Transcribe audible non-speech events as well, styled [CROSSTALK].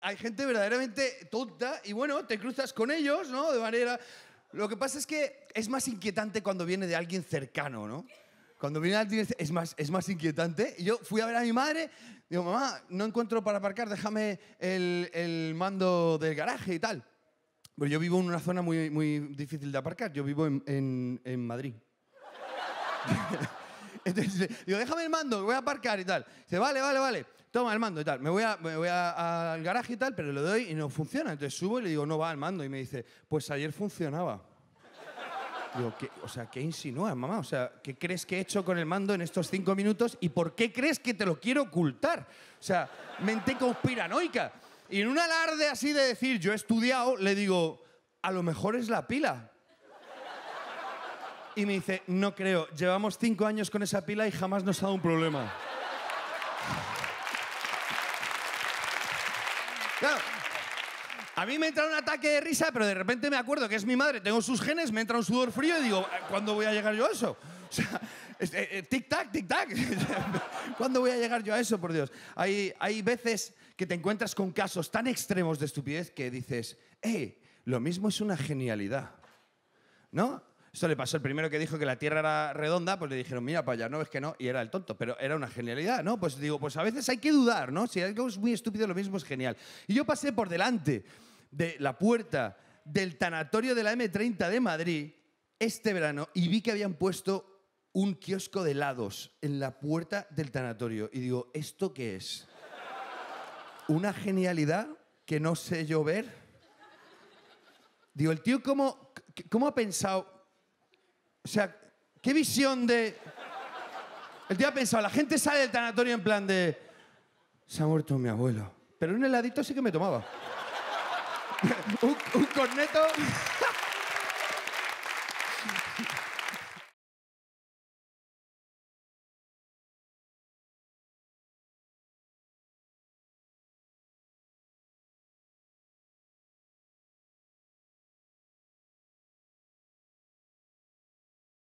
hay gente verdaderamente tonta y bueno, te cruzas con ellos, ¿no? De manera... Lo que pasa es que es más inquietante cuando viene de alguien cercano, ¿no? Cuando viene alguien es más, es más inquietante. Y yo fui a ver a mi madre, digo, mamá, no encuentro para aparcar, déjame el, el mando del garaje y tal. Pero yo vivo en una zona muy, muy difícil de aparcar, yo vivo en, en, en Madrid. [LAUGHS] Entonces, digo, déjame el mando, voy a aparcar y tal. Dice, vale, vale, vale toma el mando y tal. Me voy, me voy al garaje y tal, pero le doy y no funciona. Entonces subo y le digo, no va al mando. Y me dice, pues ayer funcionaba. Digo, ¿qué, o sea, ¿qué insinúas, mamá? O sea, ¿qué crees que he hecho con el mando en estos cinco minutos y por qué crees que te lo quiero ocultar? O sea, mente conspiranoica. Y en un alarde así de decir, yo he estudiado, le digo, a lo mejor es la pila. Y me dice, no creo, llevamos cinco años con esa pila y jamás nos ha dado un problema. Claro. A mí me entra un ataque de risa, pero de repente me acuerdo que es mi madre, tengo sus genes, me entra un sudor frío y digo, eh, ¿cuándo voy a llegar yo a eso? [LAUGHS] O sea, eh, eh, tic-tac, tic-tac. [LAUGHS] ¿Cuándo voy a llegar yo a eso, por Dios? Hay, hay veces que te encuentras con casos tan extremos de estupidez que dices, ¡eh! Lo mismo es una genialidad. ¿No? eso le pasó al primero que dijo que la Tierra era redonda, pues le dijeron, mira para allá, no, es que no, y era el tonto, pero era una genialidad, ¿no? Pues digo, pues a veces hay que dudar, ¿no? Si algo es muy estúpido, lo mismo es genial. Y yo pasé por delante de la puerta del tanatorio de la M30 de Madrid este verano y vi que habían puesto un kiosco de helados en la puerta del tanatorio. Y digo, ¿esto qué es? ¿Una genialidad que no sé yo ver? Digo, el tío, cómo ha pensado o sea, qué visión de. El tío ha pensado, la gente sale del tanatorio en plan de. Se ha muerto mi abuelo. Pero un heladito sí que me tomaba. [LAUGHS] un corneto.